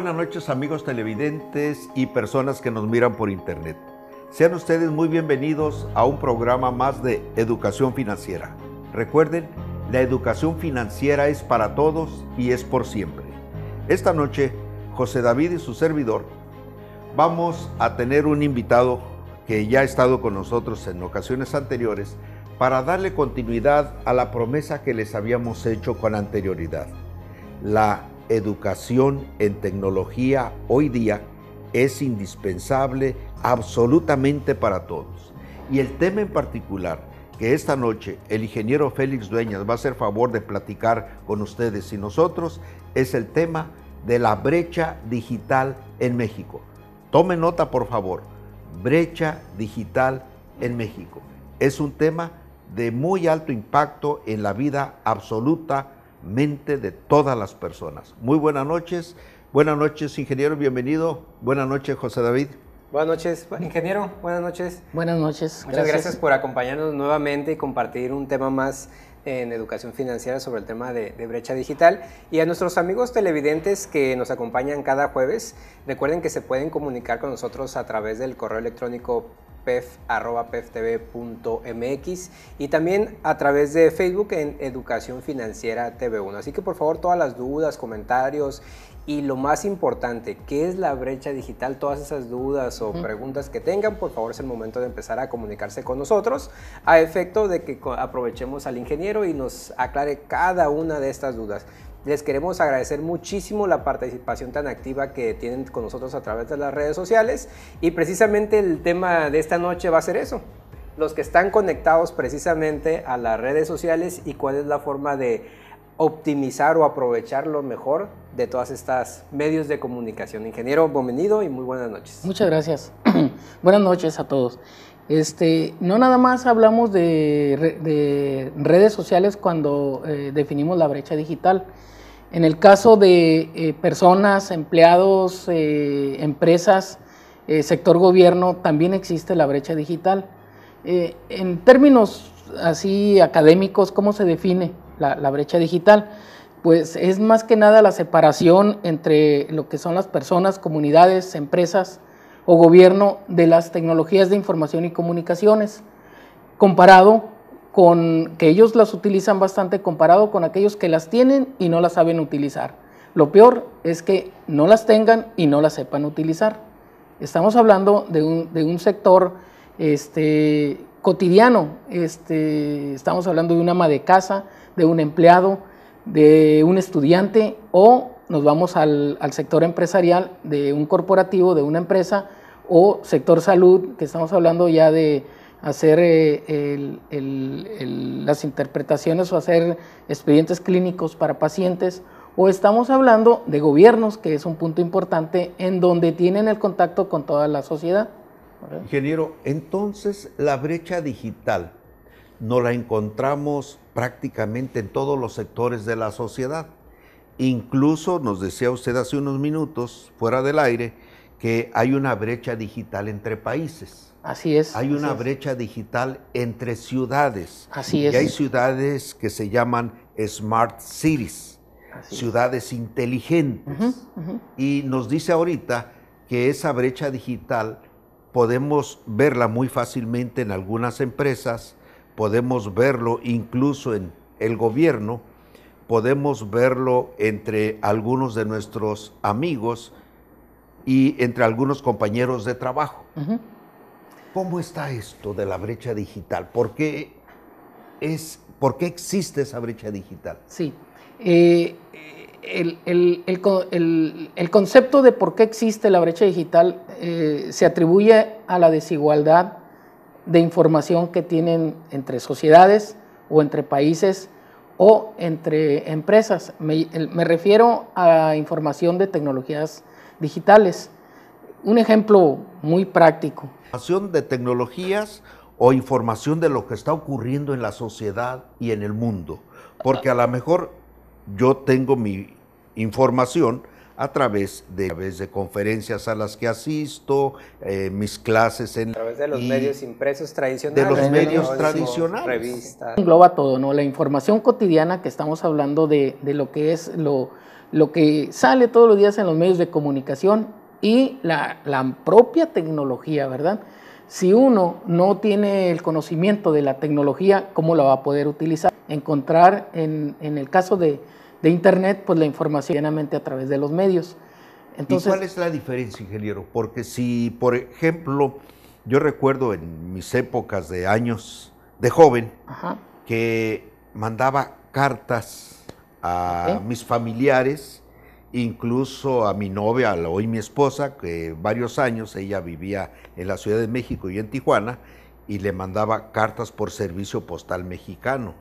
buenas noches amigos televidentes y personas que nos miran por internet. Sean ustedes muy bienvenidos a un programa más de educación financiera. Recuerden, la educación financiera es para todos y es por siempre. Esta noche, José David y su servidor, vamos a tener un invitado que ya ha estado con nosotros en ocasiones anteriores para darle continuidad a la promesa que les habíamos hecho con anterioridad, la educación en tecnología hoy día es indispensable absolutamente para todos. Y el tema en particular que esta noche el ingeniero Félix Dueñas va a hacer favor de platicar con ustedes y nosotros es el tema de la brecha digital en México. Tome nota, por favor, brecha digital en México. Es un tema de muy alto impacto en la vida absoluta mente de todas las personas. Muy buenas noches. Buenas noches, ingeniero, bienvenido. Buenas noches, José David. Buenas noches, ingeniero. Buenas noches. Buenas noches. Muchas gracias, por acompañarnos nuevamente y compartir un tema más en educación financiera sobre el tema de, de, brecha digital. Y a nuestros amigos televidentes que nos acompañan cada jueves, recuerden que se pueden comunicar con nosotros a través del correo electrónico pef.peftv.mx y también a través de Facebook en Educación Financiera TV1. Así que por favor todas las dudas, comentarios y lo más importante, ¿qué es la brecha digital? Todas esas dudas o preguntas que tengan, por favor es el momento de empezar a comunicarse con nosotros a efecto de que aprovechemos al ingeniero y nos aclare cada una de estas dudas. Les queremos agradecer muchísimo la participación tan activa que tienen con nosotros a través de las redes sociales y precisamente el tema de esta noche va a ser eso, los que están conectados precisamente a las redes sociales y cuál es la forma de optimizar o aprovechar lo mejor de todas estas medios de comunicación. Ingeniero, bienvenido y muy buenas noches. Muchas gracias. buenas noches a todos. Este, no nada más hablamos de, redes sociales cuando eh, definimos la brecha digital. En el caso de eh, personas, empleados, eh, empresas, sector gobierno, también existe la brecha digital. en términos así académicos, ¿cómo se define la brecha digital? Pues es más que nada la separación entre lo que son las personas, comunidades, empresas, o gobierno de las tecnologías de información y comunicaciones, comparado con que ellos las utilizan bastante, comparado con aquellos que las tienen y no las saben utilizar. Lo peor es que no las tengan y no las sepan utilizar. Estamos hablando de un, sector este, cotidiano, este, estamos hablando de un ama de casa, de un empleado, de un estudiante o nos vamos al, al, sector empresarial de un corporativo, de una empresa o sector salud, que estamos hablando ya de hacer eh, las interpretaciones o hacer expedientes clínicos para pacientes, o estamos hablando de gobiernos, que es un punto importante, en donde tienen el contacto con toda la sociedad. Ingeniero, entonces la brecha digital no la encontramos prácticamente en todos los sectores de la sociedad. Incluso, nos decía usted hace unos minutos, fuera del aire, que hay una brecha digital entre países. Así es. Hay una brecha digital entre ciudades. Así es. Y hay ciudades que se llaman smart cities, ciudades inteligentes. Y nos dice ahorita que esa brecha digital podemos verla muy fácilmente en algunas empresas, podemos verlo incluso en el gobierno, podemos verlo entre algunos de nuestros amigos y entre algunos compañeros de trabajo. ¿Cómo está esto de la brecha digital? ¿Por qué, es, ¿por existe esa brecha digital? Sí. Eh, el, concepto de por qué existe la brecha digital eh, se atribuye a la desigualdad de información que tienen entre sociedades o entre países o entre empresas. Me, me refiero a información de tecnologías digitales. Un ejemplo muy práctico. Información De tecnologías o información de lo que está ocurriendo en la sociedad y en el mundo. Porque a lo mejor yo tengo mi información a través de, de conferencias a las que asisto, eh, mis clases en... A través de los medios impresos tradicionales. De los medios tradicionales. Revistas. Engloba todo, ¿no? La información cotidiana que estamos hablando de, de lo que es lo lo que sale todos los días en los medios de comunicación y la, la propia tecnología, ¿verdad? Si uno no tiene el conocimiento de la tecnología, ¿cómo la va a poder utilizar? Encontrar en, en el caso de, Internet, pues la información llenamente a través de los medios. Entonces, ¿Y cuál es la diferencia, ingeniero? Porque si, por ejemplo, yo recuerdo en mis épocas de años de joven que mandaba cartas a mis familiares, incluso a mi novia, hoy mi esposa, que varios años ella vivía en la Ciudad de México y en Tijuana, y le mandaba cartas por servicio postal mexicano.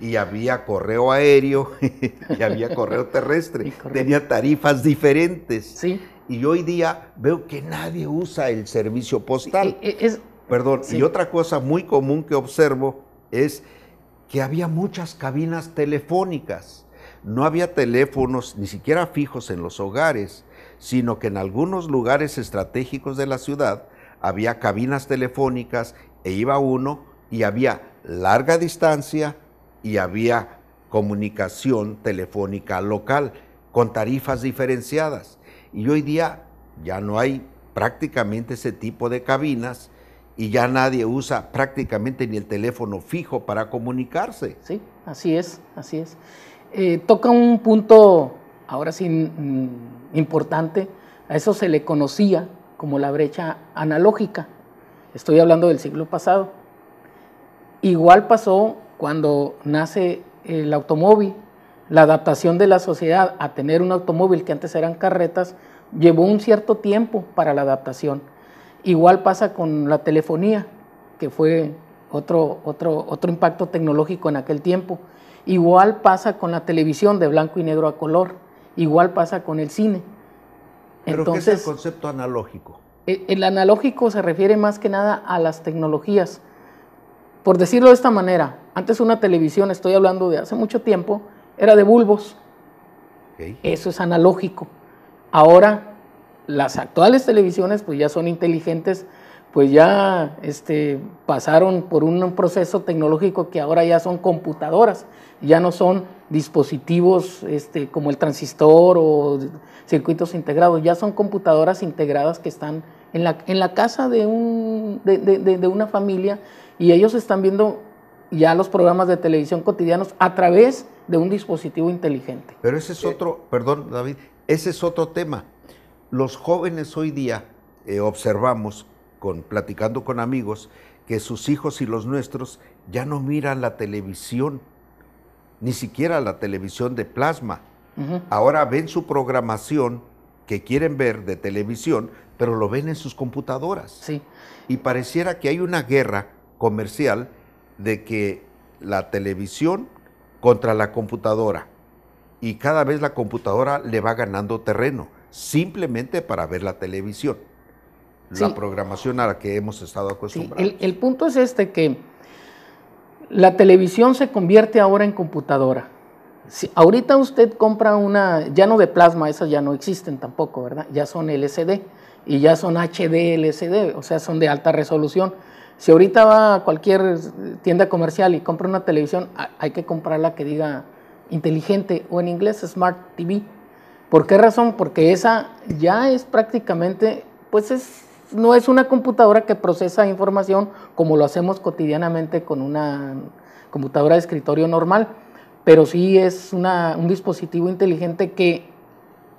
Y había correo aéreo y había correo terrestre. Tenía tarifas diferentes. Y hoy día veo que nadie usa el servicio postal. E, e, Perdón. Y otra cosa muy común que observo es que había muchas cabinas telefónicas no había teléfonos ni siquiera fijos en los hogares, sino que en algunos lugares estratégicos de la ciudad había cabinas telefónicas e iba uno y había larga distancia y había comunicación telefónica local con tarifas diferenciadas. Y hoy día ya no hay prácticamente ese tipo de cabinas y ya nadie usa prácticamente ni el teléfono fijo para comunicarse. Sí, así es, así es. Eh, toca un punto, ahora sí, importante. A eso se le conocía como la brecha analógica. Estoy hablando del siglo pasado. Igual pasó cuando nace el automóvil. La adaptación de la sociedad a tener un automóvil que antes eran carretas llevó un cierto tiempo para la adaptación. Igual pasa con la telefonía, que fue otro impacto tecnológico en aquel tiempo. Igual pasa con la televisión de blanco y negro a color, igual pasa con el cine. Entonces, es el concepto analógico? E, el, analógico se refiere más que nada a las tecnologías. Por decirlo de esta manera, antes una televisión, estoy hablando de hace mucho tiempo, era de bulbos. Eso es analógico. Ahora, las actuales televisiones pues ya son inteligentes, pues ya este, pasaron por un proceso tecnológico que ahora ya son computadoras, ya no son dispositivos este, como el transistor o circuitos integrados, ya son computadoras integradas que están en la, en la casa de, un, de, una familia y ellos están viendo ya los programas de televisión cotidianos a través de un dispositivo inteligente. Pero ese es otro, perdón David, ese es otro tema. Los jóvenes hoy día eh, observamos platicando con amigos que sus hijos y los nuestros ya no miran la televisión, ni siquiera la televisión de plasma. Ahora ven su programación que quieren ver de televisión, pero lo ven en sus computadoras. Sí. Y pareciera que hay una guerra comercial de que la televisión contra la computadora. Y cada vez la computadora le va ganando terreno, simplemente para ver la televisión la programación a la que hemos estado acostumbrados. El, punto es este que la televisión se convierte ahora en computadora. Si ahorita usted compra una, ya no de plasma, esas ya no existen tampoco, ¿verdad? Ya son LCD y ya son HD LCD, o sea, son de alta resolución. Si ahorita va a cualquier tienda comercial y compra una televisión, hay que comprarla que diga inteligente o en inglés Smart TV. ¿Por qué razón? Porque esa ya es prácticamente, pues es no es una computadora que procesa información como lo hacemos cotidianamente con una computadora de escritorio normal, pero sí es una, un dispositivo inteligente que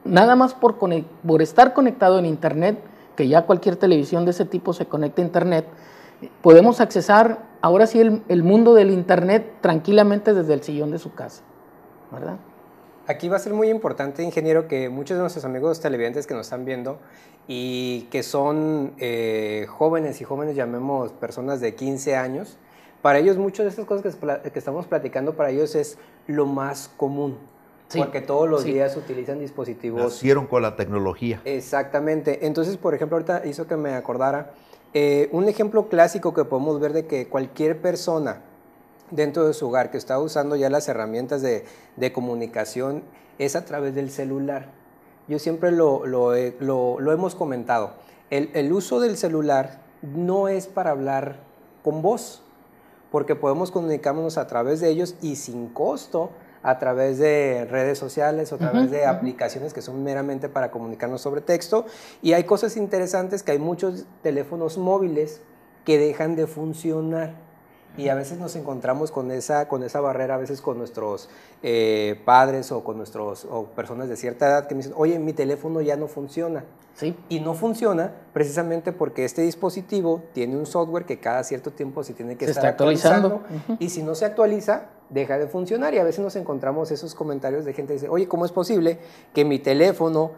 nada más por, por estar conectado en Internet, que ya cualquier televisión de ese tipo se conecta a Internet, podemos accesar ahora sí el, el mundo del Internet tranquilamente desde el sillón de su casa, ¿verdad? Aquí va a ser muy importante, ingeniero, que muchos de nuestros amigos televidentes que nos están viendo y que son eh, jóvenes y jóvenes, llamemos personas de 15 años, para ellos muchas de estas cosas que, estamos platicando, para ellos es lo más común. porque todos los días utilizan dispositivos. hicieron con la tecnología. Exactamente. Entonces, por ejemplo, ahorita hizo que me acordara eh, un ejemplo clásico que podemos ver de que cualquier persona dentro de su hogar, que está usando ya las herramientas de, comunicación, es a través del celular. Yo siempre lo, hemos comentado. El, uso del celular no es para hablar con voz, porque podemos comunicarnos a través de ellos y sin costo a través de redes sociales o a través de aplicaciones que son meramente para comunicarnos sobre texto. Y hay cosas interesantes que hay muchos teléfonos móviles que dejan de funcionar y a veces nos encontramos con esa, con esa barrera, a veces con nuestros eh, padres o con nuestros o personas de cierta edad que me dicen, oye, mi teléfono ya no funciona. Sí. Y no funciona precisamente porque este dispositivo tiene un software que cada cierto tiempo se tiene que estar actualizando. Y si no se actualiza, deja de funcionar. Y a veces nos encontramos esos comentarios de gente que dice, oye, ¿cómo es posible que mi teléfono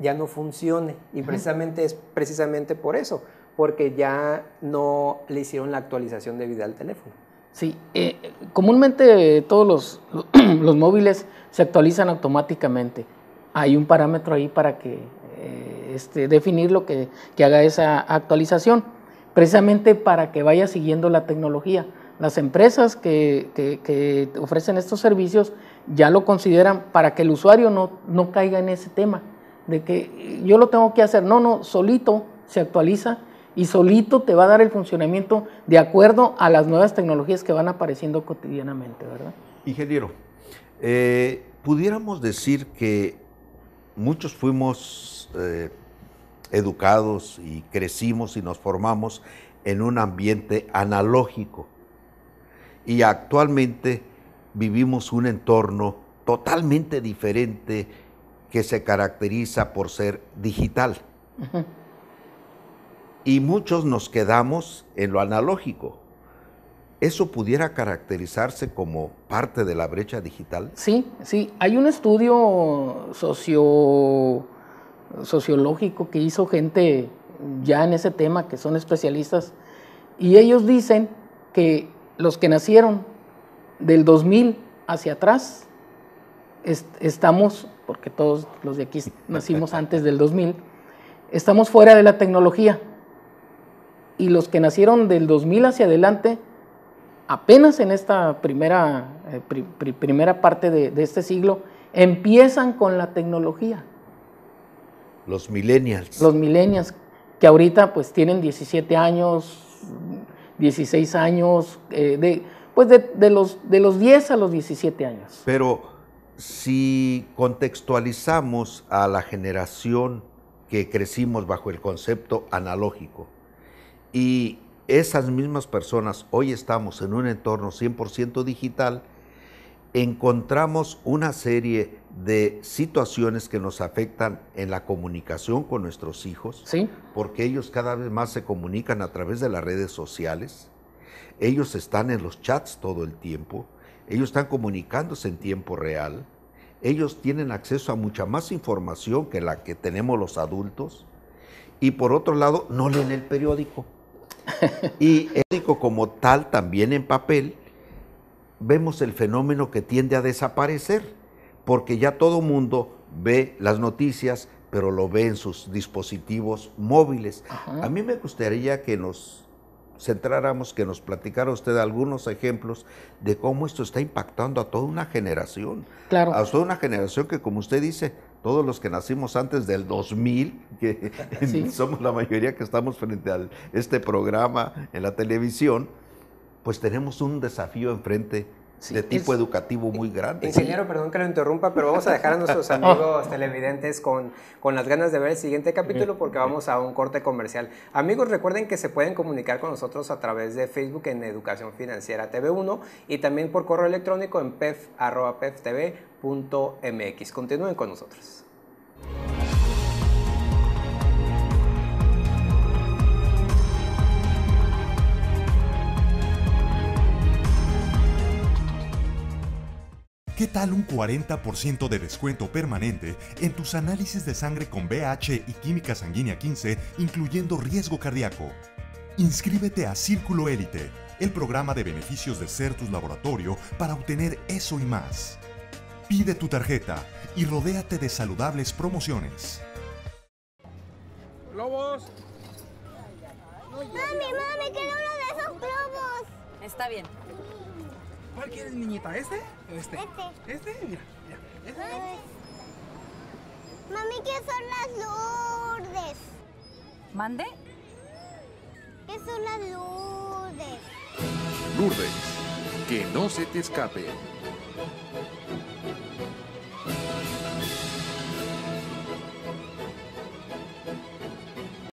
ya, no funcione? Y precisamente es precisamente por eso porque ya no le hicieron la actualización vida al teléfono. Sí, eh, comúnmente todos los, los, móviles se actualizan automáticamente. Hay un parámetro ahí para que eh, este, definir lo que, que haga esa actualización, precisamente para que vaya siguiendo la tecnología las empresas que, que, que, ofrecen estos servicios ya lo consideran para que el usuario no, no caiga en ese tema de que eh, yo lo tengo que hacer. No, no, solito se actualiza y solito te va a dar el funcionamiento de acuerdo a las nuevas tecnologías que van apareciendo cotidianamente, ¿verdad? Ingeniero, eh, pudiéramos decir que muchos fuimos eh, educados y crecimos y nos formamos en un ambiente analógico y actualmente vivimos un entorno totalmente diferente que se caracteriza por ser digital y muchos nos quedamos en lo analógico. ¿Eso pudiera caracterizarse como parte de la brecha digital? Sí, sí. Hay un estudio sociológico que hizo gente ya en ese tema, que son especialistas, y ellos dicen que los que nacieron del 2000 hacia atrás, estamos, porque todos los de aquí nacimos antes del 2000, estamos fuera de la tecnología y los que nacieron del 2000 hacia adelante, apenas en esta primera, eh, primera parte de, este siglo, empiezan con la tecnología. Los millennials. Los millennials, que ahorita pues tienen 17 años, 16 años, eh, de, pues de, los, de los 10 a los 17 años. Pero si contextualizamos a la generación que crecimos bajo el concepto analógico, y esas mismas personas, hoy estamos en un entorno 100% digital, encontramos una serie de situaciones que nos afectan en la comunicación con nuestros hijos, porque ellos cada vez más se comunican a través de las redes sociales, ellos están en los chats todo el tiempo, ellos están comunicándose en tiempo real, ellos tienen acceso a mucha más información que la que tenemos los adultos, y por otro lado, no leen el periódico y el como tal, también en papel, vemos el fenómeno que tiende a desaparecer, porque ya todo mundo ve las noticias, pero lo ve en sus dispositivos móviles. A mí me gustaría que nos centráramos, que nos platicara usted algunos ejemplos de cómo esto está impactando a toda una generación. A toda una generación que, como usted dice, todos los que nacimos antes del 2000, que somos la mayoría que estamos frente a este programa en la televisión, pues tenemos un desafío enfrente de tipo educativo muy grande. Ingeniero, perdón que lo interrumpa, pero vamos a dejar a nuestros amigos televidentes con, con las ganas de ver el siguiente capítulo porque vamos a un corte comercial. Amigos, recuerden que se pueden comunicar con nosotros a través de Facebook en Educación Financiera TV1 y también por correo electrónico en pef.peftv.mx. Continúen con nosotros. ¿Qué tal un 40% de descuento permanente en tus análisis de sangre con BH y química sanguínea 15, incluyendo riesgo cardíaco? Inscríbete a Círculo Élite, el programa de beneficios de Certus Laboratorio para obtener eso y más. Pide tu tarjeta y rodéate de saludables promociones. ¡Globos! Mami, mami, quiero uno de esos globos. Está bien. ¿Cuál quieres, niñita? ¿Este? ¿Este? Este. ¿Este? Mira, ¿Este? Mami, ¿qué son las lourdes? ¿Mande? ¿Qué son las lourdes? Lourdes, que no se te escape.